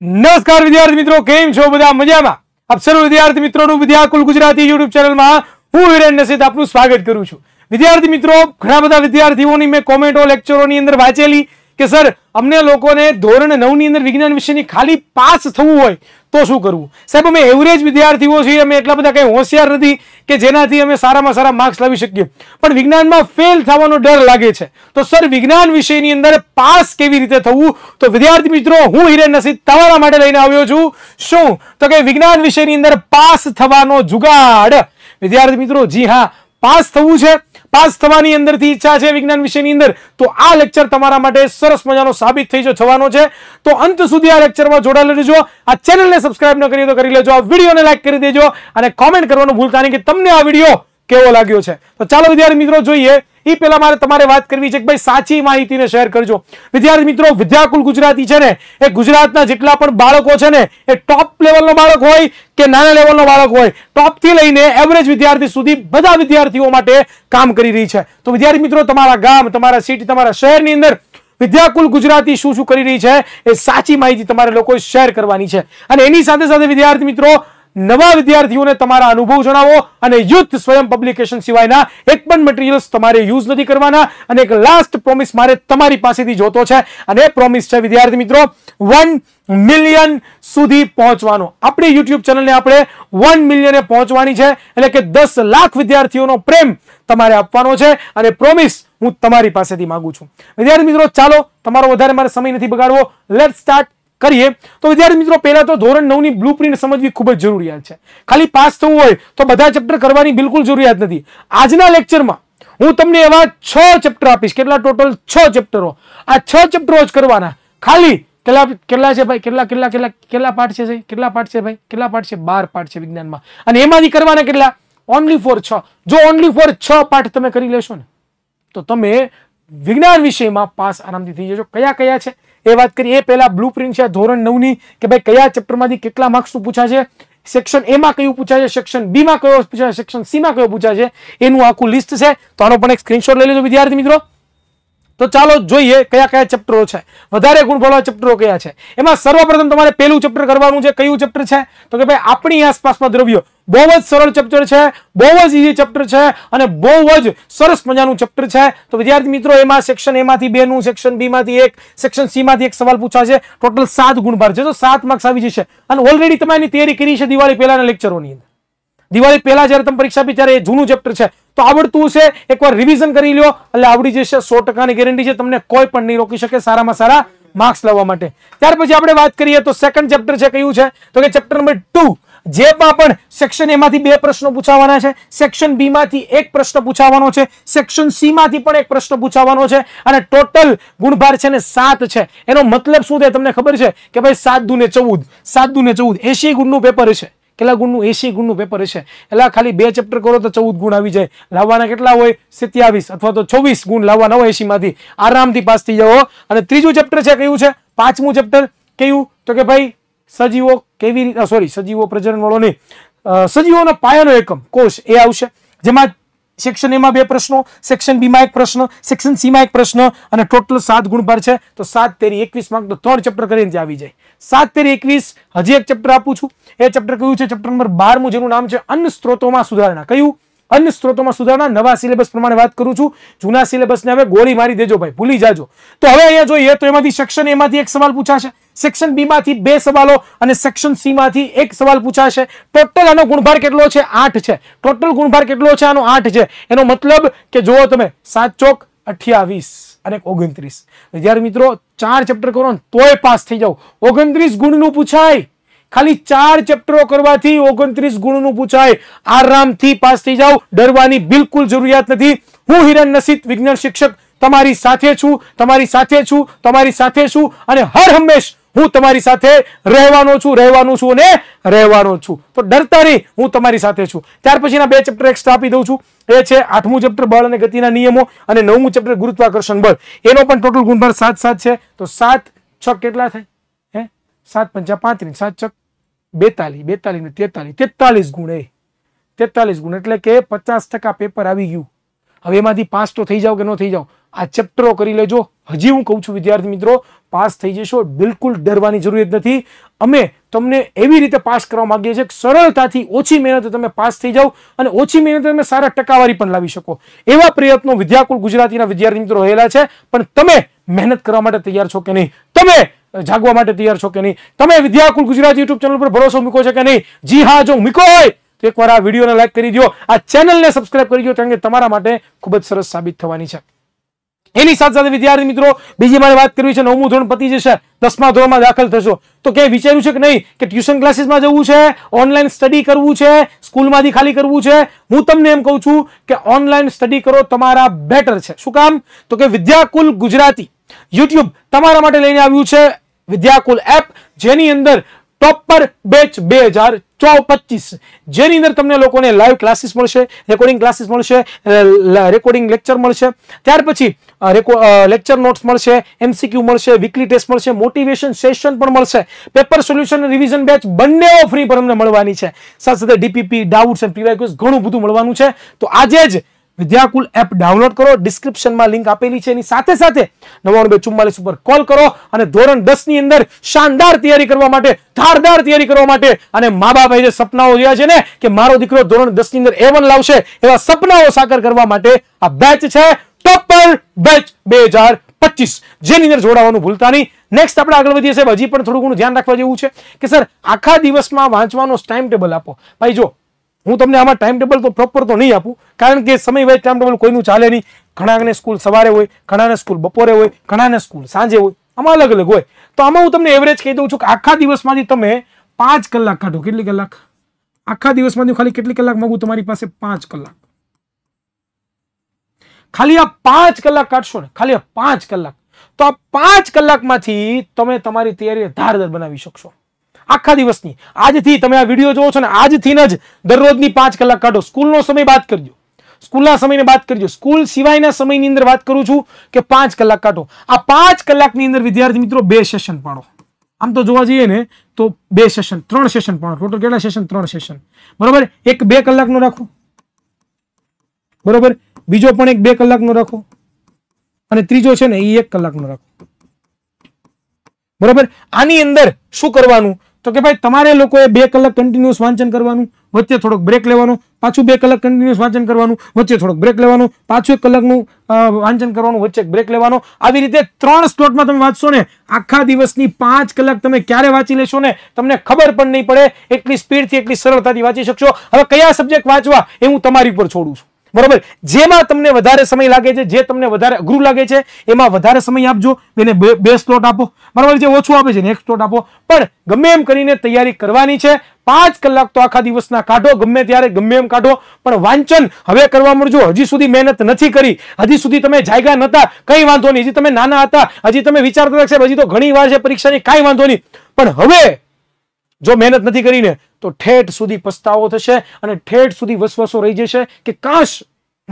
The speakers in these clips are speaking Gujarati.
નમસ્કાર વિદ્યાર્થી મિત્રો કેમ છો બધા મજામાં આપ સર્વ વિદ્યાર્થી મિત્રોનું વિદ્યાકુલ ગુજરાતી યુટ્યુબ ચેનલમાં હું વિરેન નસીદ આપનું સ્વાગત કરું છું વિદ્યાર્થી મિત્રો ઘણા બધા વિદ્યાર્થીઓની મેં કોમેન્ટો લેક્ચરોની અંદર વાંચેલી કે સર અમને લોકો ને ધોરણ 9 ની અંદર વિજ્ઞાન વિષય ની ખાલી પાસ થવું હોય તો શું કરવું સાહેબ અમે એવરેજ વિદ્યાર્થીઓ છીએ અમે એટલા બધા કઈ હોશિયાર નથી કે જેનાથી અમે સારામાં સારા માર્ક્સ લાવી શકીએ પણ વિજ્ઞાન માં ફેલ થવાનો ડર લાગે છે તો સર વિજ્ઞાન વિષય ની અંદર પાસ કેવી રીતે થવું તો વિદ્યાર્થી મિત્રો હું હીરેનસી તમારા માટે લઈને આવ્યો છું શું તો કે વિજ્ઞાન વિષય ની અંદર પાસ થવાનો જુગાડ વિદ્યાર્થી મિત્રો જી હા પાસ થવું છે પાસ થવાની અંદરથી ઈચ્છા છે વિજ્ઞાન વિષયની અંદર તો આ લેક્ચર તમારા માટે સરસ મજાનો સાબિત થઈ થવાનો છે તો અંત સુધી આ લેક્ચરમાં જોડાયેલા રહેજો આ ચેનલને સબસ્ક્રાઇબ ન કરી તો કરી લેજો આ વિડીયોને લાઈક કરી દેજો અને કોમેન્ટ કરવાનું ભૂલતા નહીં કે તમને આ વિડીયો કેવો લાગ્યો છે તો ચાલો વિદ્યાર્થી મિત્રો જોઈએ ઈ પેલો મારે તમારે વાત કરવી છે કે ભાઈ સાચી માહિતીને શેર કરજો વિદ્યાર્થી મિત્રો વિદ્યાકુલ ગુજરાતી છે ને એ ગુજરાતના જેટલા પણ બાળકો છે ને એ ટોપ લેવલનો બાળક હોય કે નાના લેવલનો બાળક હોય ટોપ થી લઈને એવરેજ વિદ્યાર્થી સુધી બધા વિદ્યાર્થીઓ માટે કામ કરી રહી છે તો વિદ્યાર્થી મિત્રો તમારા ગામ તમારા સીટ તમારા શહેરની અંદર વિદ્યાકુલ ગુજરાતી શું શું કરી રહી છે એ સાચી માહિતી તમારે લોકોએ શેર કરવાની છે અને એની સાથે સાથે વિદ્યાર્થી મિત્રો નવા વિદ્યાર્થીઓને તમારો અનુભવ જણાવો અને યુથ સ્વયં પબ્લિકેશન સિવાયના એક પણ મટીરીયલ્સ તમારે યુઝ નથી કરવાના અને એક લાસ્ટ પ્રોમિસ મારે તમારી પાસેથી જોતો છે અને પ્રોમિસ છે વિદ્યાર્થી મિત્રો 1 મિલિયન સુધી પહોંચવાનું આપણી YouTube ચેનલને આપણે 1 મિલિયન એ પહોંચવાની છે એટલે કે 10 લાખ વિદ્યાર્થીઓનો પ્રેમ તમારે આપવાનો છે અને પ્રોમિસ હું તમારી પાસેથી માંગું છું વિદ્યાર્થી મિત્રો ચાલો તમારો વધારે મારો સમય નથી બગાડવો લેટ્સ સ્ટાર્ટ કરીએ તો વિદ્યાર્થી મિત્રો પહેલા તો ધોરણ 9 ની બ્લુપ્રિન્ટ સમજવી ખૂબ જ જરૂરી હાલ છે ખાલી પાસ થવું હોય તો બધા ચેપ્ટર કરવાની બિલકુલ જરૂરત નથી આજના લેક્ચરમાં હું તમને આવા 6 ચેપ્ટર આપીશ કેટલા ટોટલ 6 ચેપ્ટર હો આ 6 ચેપ્ટર રોજ કરવાના ખાલી કેટલા છે ભાઈ કેટલા કેટલા કેટલા પાઠ છે કેટલા પાઠ છે ભાઈ કેટલા પાઠ છે 12 પાઠ છે વિજ્ઞાનમાં અને એમાંથી કરવાના કેટલા ઓન્લી 4 6 જો ઓન્લી 4 6 પાઠ તમે કરી લેશો ને તો તમે વિજ્ઞાન વિષયમાં પાસ આરામથી થઈ જશો કયા કયા છે એ વાત કરી એ પેલા બ્લુપ્રિન્ટ છે ધોરણ 9 ની કે ભાઈ કયા ચેપ્ટરમાંથી કેટલા માર્ક્સ સુ પૂછા છે સેક્શન A માં કયો પૂછા છે સેક્શન B માં કયો પૂછા છે સેક્શન C માં કયો પૂછા છે એનું આખો લિસ્ટ છે તો આનો પણ એક સ્ક્રીનશોટ લઈ લેજો વિદ્યાર્થી મિત્રો તો ચાલો જોઈએ કયા કયા ચેપ્ટરો છે વધારે ગુણવાળા ચેપ્ટરો કયા છે એમાં સર્વપ્રથમ તમારે પહેલું ચેપ્ટર કરવાનું છે કયું ચેપ્ટર છે તો કે ભાઈ આપણી આસપાસમાં દ્રવ્યો બહુ જ સરળ ચેપ્ટર છે બહુ જ ઇઝી ચેપ્ટર છે અને બહુ જ સરસ મજાનું ચેપ્ટર છે તો વિદ્યાર્થી મિત્રો એમાં સેક્શન એમાંથી બેનું સેક્શન બીમાંથી એક સેક્શન સીમાંથી એક સવાલ પૂછાશે ટોટલ સાત ગુણભાર છે તો સાત માર્ક્સ આવી જશે અને ઓલરેડી તમે એની તૈયારી કરી છે દિવાળી પહેલાના લેક્ચરોની અંદર દિવાળી પહેલા જ્યારે તમે પરીક્ષા આપી ત્યારે એ જૂનું ચેપ્ટર છે તો આવડતું હશે એકવાર રિવિઝન કરી લો એટલે આવડી જશે સો ટકાની ગેરંટી છે તમને કોઈ પણ નહીં રોકી શકે સારામાં સારા માર્ક્સ લાવવા માટે ત્યાર પછી આપણે વાત કરીએ તો સેકન્ડ ચેપ્ટર છે કયું છે તો કે ચેપ્ટર નંબર ટુ જેમાં પણ સેક્શન એમાંથી બે પ્રશ્નો પૂછાવાના છે સેક્શન બી માંથી એક પ્રશ્ન પૂછાવાનો છે સેક્શન સી માંથી પણ એક પ્રશ્ન પૂછાવાનો છે અને ટોટલ ગુણભાર છે ને સાત છે એનો મતલબ શું છે તમને ખબર છે કે ભાઈ સાત દુને ચૌદ સાત ને ચૌદ એસી ગુણનું પેપર છે કેટલા ગુણનું એસી ગુણનું પેપર હશે એટલે ખાલી બે ચેપ્ટર કરો તો ચૌદ ગુણ આવી જાય લાવવાના કેટલા હોય સિત્યાવીસ અથવા તો ચોવીસ ગુણ લાવવાના હોય એસીમાંથી આરામથી પાસ થઈ જાઓ અને ત્રીજું ચેપ્ટર છે કયું છે પાંચમું ચેપ્ટર કયું તો કે ભાઈ સજીવો કેવી રીતે સોરી સજીવો પ્રજનન વાળો નહીં સજીવોનો પાયાનો એકમ કોષ એ આવશે જેમાં સેક્શન એમાં બે પ્રશ્નો સેક્શન બીમાં એક પ્રશ્ન સેક્શન સીમાં એક પ્રશ્ન અને ટોટલ સાત ગુણભાર છે તો સાત તેરી એકવીસ માર્ક તો ત્રણ ચેપ્ટર કરીને આવી જાય સાત તેરી એકવીસ હજી એક ચેપ્ટર આપું છું એ ચેપ્ટર કયું છે ચેપ્ટર નંબર બારમું જેનું નામ છે અન્ન સ્ત્રોતોમાં સુધારણા કયું અન્ય સ્ત્રોતોમાં સુધારા નવા સિલેબસ પ્રમાણે વાત કરું છું જૂના સિલેબસને હવે ગોળી મારી દેજો ભાઈ ભૂલી જાજો તો હવે અહીંયા જોઈએ તો એમાંથી સેક્શન એમાંથી એક સવાલ પૂછાશે સેક્શન બી માંથી બે સવાલો અને સેક્શન સી માંથી એક સવાલ પૂછાશે ટોટલનો ગુણભાર કેટલો છે 8 છે ટોટલ ગુણભાર કેટલો છે આનો 8 છે એનો મતલબ કે જોવો તમે 7 * 4 28 અને 1 * 29 એટલે યાર મિત્રો ચાર ચેપ્ટર કરો તોય પાસ થઈ જાવ 29 ગુણનો પૂછાય ખાલી ચાર ચેપ્ટરો કરવાથી ઓગણત્રીસ ગુણનું પૂછાય આરામથી પાસ થઈ જાઓ ડરવાની બિલકુલ જરૂરિયાત નથી હું હિરણ નસીત વિજ્ઞાન શિક્ષક તમારી સાથે છું તમારી સાથે છું તમારી સાથે છું અને હર હંમેશ હું તમારી સાથે રહેવાનો છું રહેવાનું છું અને રહેવાનો છું તો ડરતા નહીં હું તમારી સાથે છું ત્યાર પછીના બે ચેપ્ટર એક્સ્ટ્રા આપી દઉં છું એ છે આઠમું ચેપ્ટર બળ અને ગતિના નિયમો અને નવમું ચેપ્ટર ગુરુત્વાકર્ષણ બળ એનો પણ ટોટલ ગુણભાર સાત સાત છે તો સાત છ કેટલા થાય 7 * 50 37 * 42 42 * 43 43 * 43 गुणे 43 गुणे એટલે કે 50% પેપર આવી ગયું હવે માંથી પાસ તો થઈ જાવ કે ન થઈ જાવ આ ચેપ્ટરો કરી લેજો હજી હું કહું છું વિદ્યાર્થી મિત્રો પાસ થઈ જશો બિલકુલ ડરવાની જરૂર જ નથી અમે તમને એવી રીતે પાસ કરવા માંગીએ છીએ કે સરળતાથી ઓછી મહેનતે તમે પાસ થઈ જાવ અને ઓછી મહેનતે તમે સારા ટકાવારી પણ લાવી શકો એવા પ્રયત્નો વિદ્યાકુલ ગુજરાતીના વિદ્યાર્થી મિત્રો થયેલા છે પણ તમે મહેનત કરવા માટે તૈયાર છો કે નહીં તમે જાગવા માટે તૈયાર છો કે નહીં તમે વિદ્યાકુલ ગુજરાતી YouTube ચેનલ પર ભરોસો મીકો છો કે નહીં જી હા જો મીકોય એકવાર આ વિડિયોને લાઈક કરી દીજો આ ચેનલને સબસ્ક્રાઇબ કરી દીજો કારણ કે તમારા માટે ખૂબ જ સરસ સાબિત થવાની છે એની સાથ સાધ વિદ્યાર્થી મિત્રો બીજી મારી વાત કરવી છે નવમો ધોરણ પતી જશે 10મા ધોરણમાં દાખલ થજો તો કે વિચાર્યું છે કે નહીં કે ટ્યુશન ક્લાસિસમાં જવું છે ઓનલાઈન સ્ટડી કરવું છે સ્કૂલમાંથી ખાલી કરવું છે હું તમને એમ કહું છું કે ઓનલાઈન સ્ટડી કરો તમારા બેટર છે શું કામ તો કે વિદ્યાકુલ ગુજરાતી youtube તમારા માટે લઈને આવ્યું છે વિદ્યાકુલ એપ જેની અંદર ટોપર બેચ 2024 25 જેની અંદર તમને લોકોને લાઈવ ક્લાસિસ મળશે રેકોર્ડિંગ ક્લાસિસ મળશે રેકોર્ડિંગ લેક્ચર મળશે ત્યાર પછી લેક્ચર નોટ્સ મળશે एमसीक्यू મળશે વીકલી ટેસ્ટ મળશે મોટિવેશન સેશન પણ મળશે પેપર સોલ્યુશન અને રિવિઝન બેચ બન્નેઓ ફ્રી પર તમને મળવાની છે સાથે ડીપીપી ડાઉટ્સ અને પીવીક્યુસ ઘણો બધું મળવાનું છે તો આજે જ વિદ્યાકુલ એપ ડાઉનલોડ કરો ડિસ્ક્રિપ્શનમાં લિંક આપેલી છે એની સાથે સાથે 99244 ઉપર કોલ કરો અને ધોરણ 10 ની અંદર શાનદાર તૈયારી કરવા માટે ધારદાર તૈયારી કરવા માટે અને માં બાપ એ જે સપનાઓ રહ્યા છે ને કે મારો દીકરો ધોરણ 10 ની અંદર A1 લાવશે એવા સપનાઓ સાકાર કરવા માટે આ બેચ છે ટોપર બેચ 2025 જેની અંદર જોડાવાનું ભૂલતા નહીં નેક્સ્ટ આપણે આગળ વધીએ સાહેબ હજી પણ થોડું ઘણું ધ્યાન રાખવા જેવું છે કે સર આખા દિવસમાં વાંચવાનો ટાઈમ ટેબલ આપો ભાઈ જો हूं तुमने અમાર ટાઈમ ટેબલ તો પ્રોપર તો નહી આપું કારણ કે સમય વાઈઝ ટાઈમ ટેબલ કોઈનું ચાલે નહીં કણાને સ્કૂલ સવારે હોય કણાને સ્કૂલ બપોરે હોય કણાને સ્કૂલ સાંજે હોય અમા અલગ અલગ હોય તો અમા હું તમને એવરેજ કહી દઉં છું કે આખા દિવસમાંથી તમે 5 કલાક કાઢો કેટલી કલાક આખા દિવસમાંથી ખાલી કેટલી કલાક માંગું તમારી પાસે 5 કલાક ખાલી આ 5 કલાક કટશો ખાલી 5 કલાક તો 5 કલાકમાંથી તમે તમારી તૈયારી ધારદાર બનાવી શકો આખા દિવસની આજથી તમે આ વિડિયો જોવો છો ને આજથી જ દરરોજની 5 કલાક કાઢો સ્કૂલનો સમય બાદ કરજો સ્કૂલના સમયને બાદ કરજો સ્કૂલ સિવાયના સમયની અંદર વાત કરું છું કે 5 કલાક કાઢો આ 5 કલાકની અંદર વિદ્યાર્થી મિત્રો બે સેશન પાડો આમ તો જોવા જોઈએ ને તો બે સેશન ત્રણ સેશન પાડો ટોટલ કેટલા સેશન ત્રણ સેશન બરાબર એક બે કલાકનો રાખો બરાબર બીજો પણ એક બે કલાકનો રાખો અને ત્રીજો છે ને એ 1 કલાકનો રાખો બરાબર આની અંદર શું કરવાનું તો કે ભાઈ તમારે લોકોએ બે કલાક કન્ટિન્યુઅસ વાંચન કરવાનું વચ્ચે થોડોક બ્રેક લેવાનો પાછું બે કલાક કન્ટિન્યુઅસ વાંચન કરવાનું વચ્ચે થોડોક બ્રેક લેવાનો પાછું એક કલાકનું વાંચન કરવાનું વચ્ચે બ્રેક લેવાનો આવી રીતે ત્રણ સ્લોટમાં તમે વાંચશો ને આખા દિવસની પાંચ કલાક તમે ક્યારે વાંચી લેશો ને તમને ખબર પણ નહીં પડે એટલી સ્પીડથી એટલી સરળતાથી વાંચી શકશો હવે કયા સબ્જેક્ટ વાંચવા એ હું તમારી ઉપર છોડું છું બરાબર જે માં તમને વધારે સમય લાગે છે જે તમને વધારે અઘરૂ લાગે છે એમાં વધારે સમય આપજો બે બે સ્લોટ આપો બરાબર જે ઓછું આપે છે ને એક સ્લોટ આપો પણ ગમ્મેમ કરીને તૈયારી કરવાની છે 5 કલાક તો આખા દિવસના કાઢો ગમ્મે ત્યારે ગમ્મેમ કાઢો પણ વાંચન હવે કરવા મળજો હજી સુધી મહેનત નથી કરી હજી સુધી તમને જાગ્યા નતા કઈ વાંધો નહીં હજી તમે નાના હતા હજી તમે વિચારતો રહે છે હજી તો ઘણી વાર છે પરીક્ષાની કઈ વાંધો નહીં પણ હવે જો મહેનત નથી કરીને તો ઠેઠ સુધી પસ્તાવો થશે અને ઠેઠ સુધી વસવસો રહી જશે કે કશ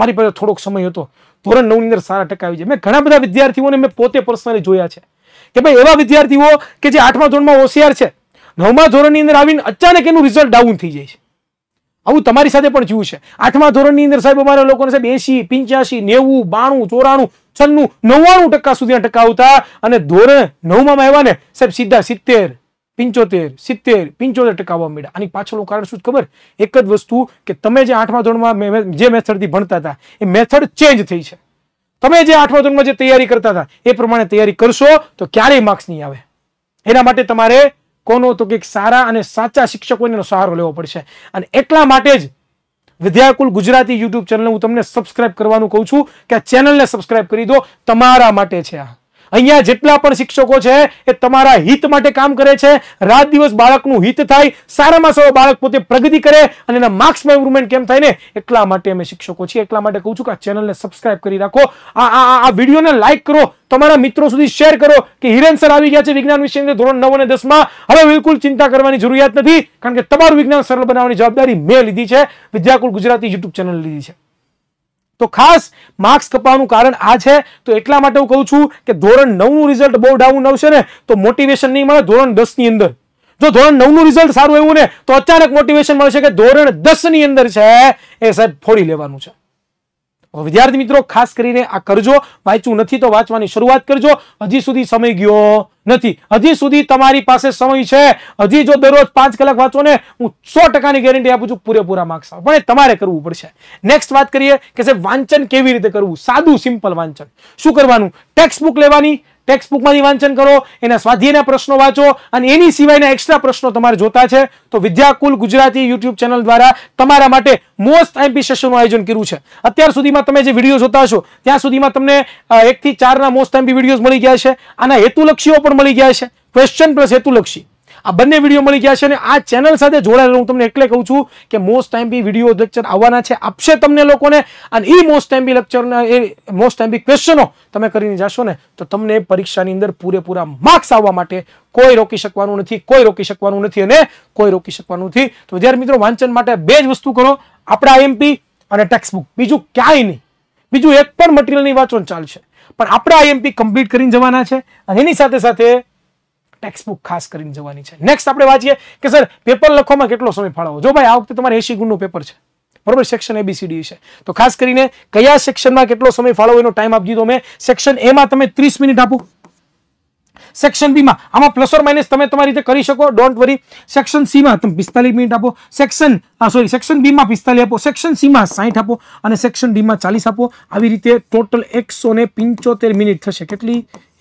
મારી પાસે થોડોક સમય હતો પુરાણ નવની અંદર સારા ટકા આવી જાય મે ઘણા બધા વિદ્યાર્થીઓને મે પોતે पर्सनલી જોયા છે કે ભાઈ એવા વિદ્યાર્થીઓ કે જે 8મા ધોરણમાં ઓસીઆર છે 9મા ધોરણની અંદર આવીને અચાનક એનું રિઝલ્ટ ડાઉન થઈ જાય છે આવું તમારી સાથે પણ થયું છે 8મા ધોરણની અંદર સાહેબ અમારા લોકોનો છે 82 85 90 92 94 96 99% સુધી અટકાઉતા અને ધોરણ 9 માં આવ્યા ને સાહેબ સીધા 70 75 70 55 ટકાવા મીડા અન પાંચ લોકો કારણે સુધ કબર એક જ વસ્તુ કે તમે જે 8માં ધોરણમાં જે મેથડથી ભણતા હતા એ મેથડ ચેન્જ થઈ છે તમે જે 8માં ધોરણમાં જે તૈયારી કરતા હતા એ પ્રમાણે તૈયારી કરશો તો ક્યારેય માર્ક્સ નહી આવે એના માટે તમારે કોનો તો કેક સારા અને સાચા શિક્ષકોનો સહારો લેવો પડશે અને એટલા માટે જ વિદ્યાકુલ ગુજરાતી YouTube ચેનલ હું તમને સબસ્ક્રાઇબ કરવાનું કહું છું કે આ ચેનલને સબસ્ક્રાઇબ કરી દો તમારા માટે છે આ અહીંયા જેટલા પણ શિક્ષકો છે એ તમારા હિત માટે કામ કરે છે રાત દિવસ બાળકનું હિત થાય સારામાં સારો બાળક પોતે પ્રગતિ કરે અનેના માર્ક્સ મે ઇમ્પ્રૂવમેન્ટ કેમ થાય ને એટલા માટે અમે શિક્ષકો છીએ એટલા માટે કહો છું કે ચેનલને સબ્સ્ક્રાઇબ કરી રાખો આ આ આ વિડિયોને લાઈક કરો તમારા મિત્રો સુધી શેર કરો કે હિરેન સર આવી ગયા છે વિજ્ઞાન વિશે ધોરણ 9 અને 10 માં હવે બિલકુલ ચિંતા કરવાની જરૂરિયાત નથી કારણ કે તમારું વિજ્ઞાન સરળ બનાવવાની જવાબદારી મેં લીધી છે વિદ્યાકુલ ગુજરાતી YouTube ચેનલ લીધી છે તો ખાસ માર્ક્સ કપાવવાનું કારણ આ છે તો એટલા માટે હું કહું છું કે ધોરણ નવનું રિઝલ્ટ બહુ ડાઉન આવશે ને તો મોટિવેશન નહીં મળે ધોરણ દસની અંદર જો ધોરણ નવનું રિઝલ્ટ સારું એવું ને તો અચાનક મોટિવેશન મળશે કે ધોરણ દસની અંદર છે એ સાહેબ ફોડી લેવાનું છે ઓ વિદ્યાર્થી મિત્રો ખાસ કરીને આ કરજો વાંચું નથી તો વાંચવાની શરૂઆત કરજો હજી સુધી સમય ગયો નથી હજી સુધી તમારી પાસે સમય છે હજી જો દરરોજ 5 કલાક વાંચોને હું 100% ની ગેરંટી આપું છું પૂરે પૂરા માર્ક્સ આવશે બને તમારે કરવું પડશે નેક્સ્ટ વાત કરીએ કે સે વાંચન કેવી રીતે કરવું સાદું સિમ્પલ વાંચન શું કરવાનું ટેક્સ્ટ બુક લેવાની ટેક્સ્ટબુકમાંથી વાંચન કરો અને સ્વાધ્યાયના પ્રશ્નો વાંચો અને એની સિવાયના એક્સ્ટ્રા પ્રશ્નો તમારે જોતા છે તો વિદ્યાકુલ ગુજરાતી YouTube ચેનલ દ્વારા તમારા માટે મોસ્ટ એમ્પિશિયનનું આયોજન કર્યું છે અત્યાર સુધીમાં તમે જે વિડીયો જોતા હશો ત્યાં સુધીમાં તમને 1 થી 4 ના મોસ્ટ એમ્પિ વિડીયો મળી ગયા છે આના હેતુ લક્ષીઓ પણ મળી ગયા છે ક્વેશ્ચન પ્લસ હેતુ લક્ષી આ બन्ने વિડિયો મળી ગયા છે અને આ ચેનલ સાથે જોડાયેલા હું તમને એકલે કહો છું કે મોસ્ટ ટાઈમ બી વિડિયો લેક્ચર આવવાના છે આપશે તમને લોકો ને અને ઈ મોસ્ટ ટાઈમ બી લેક્ચર ને ઈ મોસ્ટ ટાઈમ બી ક્વેશ્ચનો તમે કરીની જાશો ને તો તમને પરીક્ષા ની અંદર પૂરે પૂરા માર્ક્સ આવવા માટે કોઈ રોકી શકવાનું નથી કોઈ રોકી શકવાનું નથી અને કોઈ રોકી શકવાનું નથી તો જ્યારે મિત્રો વાંચન માટે બે જ વસ્તુ કરો આપડા આઈએમપી અને ટેક્સ્ટબુક બીજું ક્યાંય ની બીજું એક પર મટીરીયલ ની વાંચન ચાલશે પણ આપડા આઈએમપી કમ્પલીટ કરીને જવાના છે અને એની સાથે સાથે એક્સ બુક ખાસ કરીને જવાની છે નેક્સ્ટ આપણે વાત કરીએ કે સર પેપર લખવામાં કેટલો સમય ફાળવવો જો ભાઈ આ વખતે તમાર 80 ગુણનો પેપર છે બરોબર section A B C D છે e, તો ખાસ કરીને કયા સેક્શનમાં કેટલો સમય ફાળવવો એનો ટાઈમ આપ દીધો મે સેક્શન A માં તમને 30 મિનિટ આપું સેક્શન B માં આમાં પ્લસ ઓર માઈનસ તમે તમારી રીતે કરી શકો ડોન્ટ વરી સેક્શન C માં તમે 45 મિનિટ આપો સેક્શન આ સોરી સેક્શન B માં 45 આપો સેક્શન C માં 60 આપો અને સેક્શન D માં 40 આપો આવી રીતે ટોટલ 175 મિનિટ થશે કેટલી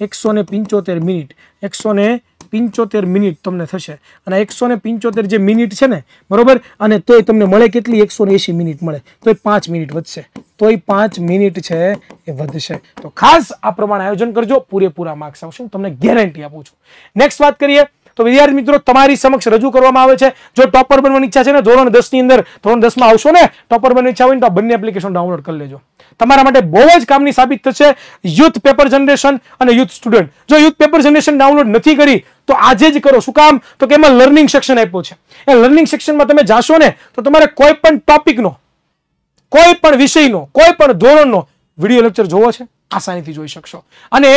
175 મિનિટ 175 પંચોતેર મિનિટ તમને થશે અને એકસો ને પંચોતેર જે મિનિટ છે ને બરોબર અને તોય તમને મળે કેટલી એકસો એંશી મિનિટ મળે તોય પાંચ મિનિટ વધશે તોય પાંચ મિનિટ છે એ વધશે તો ખાસ આ પ્રમાણે આયોજન કરજો પૂરેપૂરા માર્ક્સ આવશે હું તમને ગેરંટી આપું છું નેક્સ્ટ વાત કરીએ તો વિદ્યાર્થી મિત્રો તમારી સમક્ષ રજૂ કરવામાં આવે છે જો ટોપર બનવાની ઈચ્છા છે ને ધોરણ દસ ની અંદર ધોરણ દસમાં આવશો ને ટોપર બનવાની ઈચ્છા હોય ને તો બંને એપ્લિકેશન ડાઉનલોડ કરી લેજો તમારા માટે બહુ જ કામની સાબિત થશે યુથ પેપર જનરેશન અને યુથ સ્ટુડન્ટ જો યુથ પેપર જનરેશન ડાઉનલોડ નથી કરી તો આજે જ કરો શું કામ તો કે એમાં લર્નિંગ સેક્શન આપ્યો છે એ લર્નિંગ સેક્શનમાં તમે જાશો ને તો તમારે કોઈ પણ ટોપિકનો કોઈ પણ વિષયનો કોઈ પણ ધોરણનો વિડીયો લેક્ચર જોવો છે હસાન થી જોઈ શકશો અને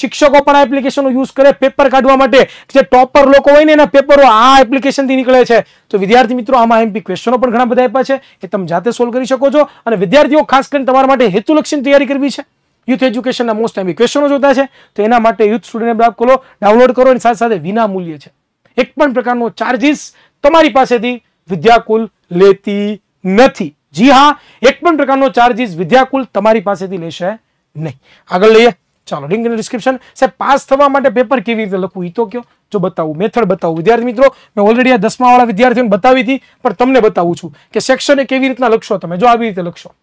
શિક્ષકો પણ આ એપ્લિકેશનનો યુઝ કરે પેપર કાઢવા માટે જે ટોપર લોકો હોય ને એના પેપરો આ એપ્લિકેશન થી નીકળે છે તો વિદ્યાર્થી મિત્રો આમાં એમપી ક્વેશ્ચનો પણ ઘણા બધા આપ્યા છે કે તમે જાતે સોલ્વ કરી શકો છો અને વિદ્યાર્થીઓ ખાસ કરીને તમારા માટે હેતુ લક્ષી તૈયારી કરીવી છે યુથ এড્યુકેશનના મોસ્ટ ટાઈમ ક્વેશ્ચનો જોતા છે તો એના માટે યુથ સ્ટુડન્ટ એપ ખોલો ડાઉનલોડ કરો અને સાથે સાથે વિના મૂલ્યે છે એક પણ પ્રકારનો ચાર્જીસ તમારી પાસેથી વિદ્યાકુલ લેતી નથી જી હા એક પણ પ્રકારનો ચાર્જીસ વિદ્યાકુલ તમારી પાસેથી લેશે નહીં નહીં આગળ લઈએ ચાલો લિંક ઇન ડિસ્ક્રિપ્શન સાહેબ પાસ થવા માટે પેપર કેવી રીતે લખવું એ તો કયો જો બતાવું મેથડ બતાવું વિદ્યાર્થી મિત્રો મેં ઓલરેડી આ દસમાવાળા વિદ્યાર્થીઓને બતાવી હતી પણ તમને બતાવું છું કે સેક્શને કેવી રીતના લખશો તમે જો આવી રીતે લખશો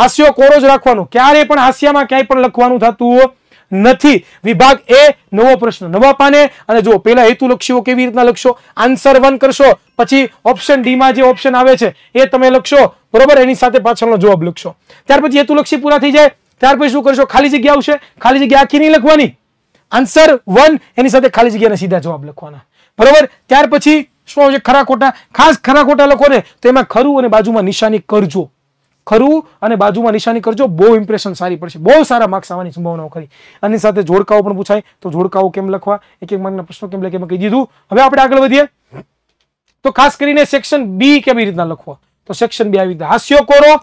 હાસ્યો કોરો જ રાખવાનો ક્યારે પણ હાસ્યામાં ક્યાંય પણ લખવાનું થતું નથી વિભાગ એ નવો પ્રશ્ન નવા પાને અને જો પેલા હેતુ લક્ષ્યો કેવી રીતના લખશો આન્સર વન કરશો પછી ઓપ્શન ડી માં જે ઓપ્શન આવે છે એ તમે લખશો બરોબર એની સાથે પાછળનો જવાબ લખશો ત્યાર પછી હેતુલક્ષી પૂરા થઈ જાય ત્યાર પછી શું કરજો ખાલી જગ્યા આવશે ખાલી જગ્યા આખી ન લખવાની આન્સર 1 એની સાથે ખાલી જગ્યાને સીધા જવાબ લખવાના બરાબર ત્યાર પછી શું છે ખરા ખોટા ખાસ ખરા ખોટા લખો ને તેમાં ખરું અને બાજુમાં નિશાની કરજો ખરું અને બાજુમાં નિશાની કરજો બો ઇમ્પ્રેશન સારી પડશે બહુ સારો માર્ક્સ આવવાની સંભાવનાઓ ખરી અનેની સાથે જોੜકાઓ પણ પૂછાય તો જોੜકાઓ કેમ લખવા એક એક માના પ્રશ્નો તમને કેમે કહી દીધું હવે આપણે આગળ વધીએ તો ખાસ કરીને સેક્શન B કેમ રીતના લખવા તો સેક્શન B આવી ગયું હાસ્ય કોરો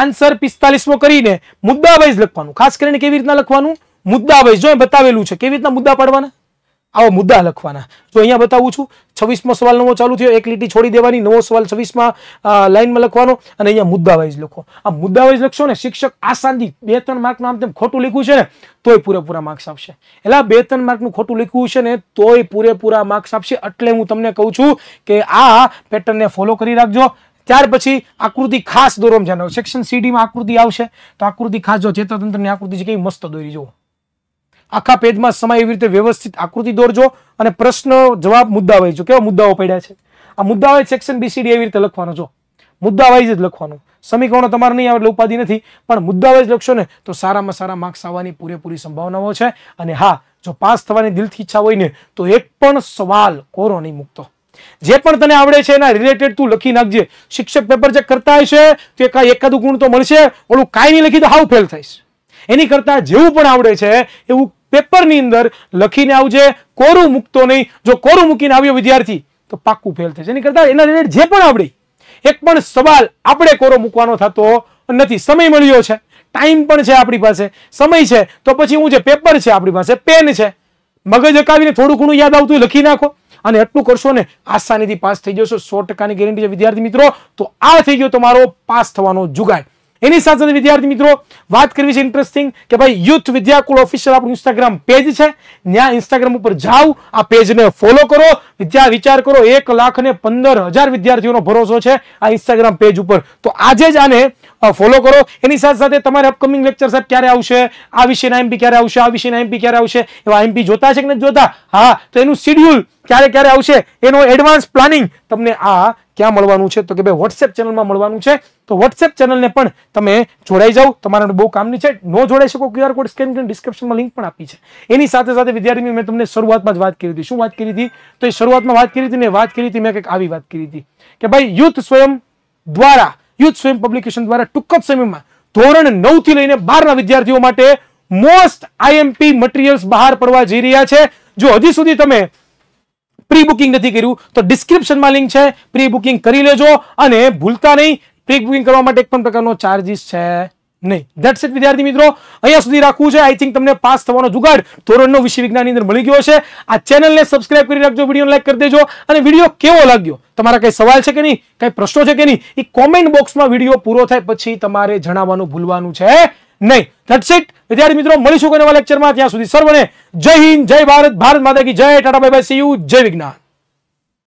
આન્સર 45 મો કરીને મુદ્દા વાઇઝ લખવાનું ખાસ કરીને કેવી રીતે લખવાનું મુદ્દા વાઇઝ જોય બતાવેલું છે કેવી રીતે મુદ્દા પાડવાના આવો મુદ્દા લખવાના તો અહીંયા બતાવું છું 26 મો સવાલ નવો ચાલુ થયો એક લીટી છોડી દેવાની નવો સવાલ 26 માં લાઈનમાં લખવાનો અને અહીંયા મુદ્દા વાઇઝ લખો આ મુદ્દા વાઇઝ લખશો ને શિક્ષક આસાની બે ત્રણ માર્ક માં આમ તેમ ખોટું લખ્યું છે ને તોય પૂરે પૂરા માર્ક્સ આવશે એલા બે ત્રણ માર્ક નું ખોટું લખ્યું છે ને તોય પૂરે પૂરા માર્ક્સ આવશે એટલે હું તમને કહું છું કે આ પેટર્ન ને ફોલો કરી રાખજો ત્યાર પછી આકૃતિ ખાસ દોરવામાં ધ્યાન સેક્શન સીડીમાં આકૃતિ આવશે તો આકૃતિ ખાસ જો ચેતાતંત્રની આકૃતિ છે કેવી મસ્ત દોરી જુઓ આખા પેજમાં સમય એવી રીતે વ્યવસ્થિત આકૃતિ દોરજો અને પ્રશ્ન જવાબ મુદ્દા વહેજો કેવા મુદ્દાઓ પડ્યા છે આ મુદ્દા હોય સેક્શન બીસીડી એવી રીતે લખવાનો જો મુદ્દા વાઈજ જ લખવાનું સમીકરણો તમારે નહીં આવે એટલે ઉપાધિ નથી પણ મુદ્દા વાઇઝ લખશો ને તો સારામાં સારા માર્ક્સ આવવાની પૂરેપૂરી સંભાવનાઓ છે અને હા જો પાસ થવાની દિલથી ઈચ્છા હોય ને તો એક પણ સવાલ કોરો નહીં મૂકતો જે પણ તને આવડે છે એના રિલેટેડ તું લખી નાખજે શિક્ષક પેપર ચેક કરતા હશે તો એકાદ એકાદું ગુણ તો મળશે ઓલું કાંઈ નહીં લખી તો હાવ ફેલ થઈશ એની કરતાં જેવું પણ આવડે છે એવું પેપરની અંદર લખીને આવજે કોરું મૂકતો નહીં જો કોરું મૂકીને આવ્યો વિદ્યાર્થી તો પાક્કું ફેલ થશે એની કરતાં એના રિલેટેડ જે પણ આવડે એક પણ સવાલ આપણે કોરો મૂકવાનો થતો નથી સમય મળ્યો છે ટાઈમ પણ છે આપણી પાસે સમય છે તો પછી હું જે પેપર છે આપણી પાસે પેન છે મગજ અકાવીને થોડું ઘણું યાદ આવતું લખી નાખો અને આટલું કરશોને આસાનીથી પાસ થઈ જશો 100% ની ગેરંટી છે વિદ્યાર્થી મિત્રો તો આ થઈ ગયો તમારો પાસ થવાનો જુગાડ એની સાથેને વિદ્યાર્થી મિત્રો વાત કરવી છે ઇન્ટરેસ્ટિંગ કે ભાઈ યુથ વિદ્યાકુલ ઓફિશિયલ આપણું Instagram પેજ છે ત્યાં Instagram ઉપર जाओ આ પેજને ફોલો કરો વિચાર વિચાર કરો 1,15,000 વિદ્યાર્થીઓનો ભરોસો છે આ Instagram પેજ ઉપર તો આજે જ આને અ ફollow કરો એની સાથે સાથે તમારા અપકમિંગ લેક્ચર્સ આપ ક્યારે આવશે આ વિષયના એમપી ક્યારે આવશે આ વિષયના એમપી ક્યારે આવશે એ વાયપી જોતા છે કે ન જોતા હા તો એનું શેડ્યુલ ક્યારે ક્યારે આવશે એનો એડવાન્સ પ્લાનિંગ તમને આ ક્યાં મળવાનું છે તો કે ભાઈ WhatsApp ચેનલ માં મળવાનું છે તો WhatsApp ચેનલ ને પણ તમે જોડાઈ જાવ તમારે બહુ કામ ની છે નો જોડાઈ શકો QR કોડ સ્કેન કરીને ડિસ્ક્રિપ્શન માં લિંક પણ આપી છે એની સાથે સાથે વિદ્યાર્થી મિત્રો મે તમને શરૂઆતમાં જ વાત કરી દીધી શું વાત કરી દીધી તો એ શરૂઆતમાં વાત કરી દીધી ને વાત કરી દીધી મે કે આવી વાત કરી દીધી કે ભાઈ યુથ સ્વયં દ્વારા યુથ સ્વયં પબ્લિકેશન દ્વારા ટુકક સેમિમાં ધોરણ 9 થી લઈને 12 ના વિદ્યાર્થીઓ માટે મોસ્ટ આઈએમપી મટીરીયલ્સ બહાર પાડવા જઈ રહ્યા છે જો હજી સુધી તમે પ્રી બુકિંગ નથી કર્યું તો ડિસ્ક્રિપ્શનમાં લિંક છે પ્રી બુકિંગ કરી લેજો અને ભૂલતા નહીં પ્રી બુકિંગ કરવા માટે એક પણ પ્રકારનો ચાર્જીસ છે नहीं दैट्स इट विद्यार्थी मित्रों અહીંયા સુધી રાખું છું આઈ થિંક તમને પાસ થવાનો જુગાડ થોરણનો વિષયવિજ્ઞાનની અંદર મળી ગયો હશે આ ચેનલને સબસ્ક્રાઇબ કરી રાખજો વિડિયોને લાઈક કરી દેજો અને વિડિયો કેવો લાગ્યો તમારા કોઈ સવાલ છે કે નહીં કોઈ પ્રશ્નો છે કે નહીં ઈ કોમેન્ટ બોક્સમાં વિડિયો પૂરો થાય પછી તમારે જણાવવાનું ભૂલવાનું છે નહીં ધેટ્સ ઈટ વિદ્યાર્થી મિત્રો મળીશું કોઈ નવા લેક્ચરમાં ત્યાં સુધી સર્વને જય હિન્દ જય ભારત ભારત માતાકી જય Tata bye bye see you જય વિજ્ઞાન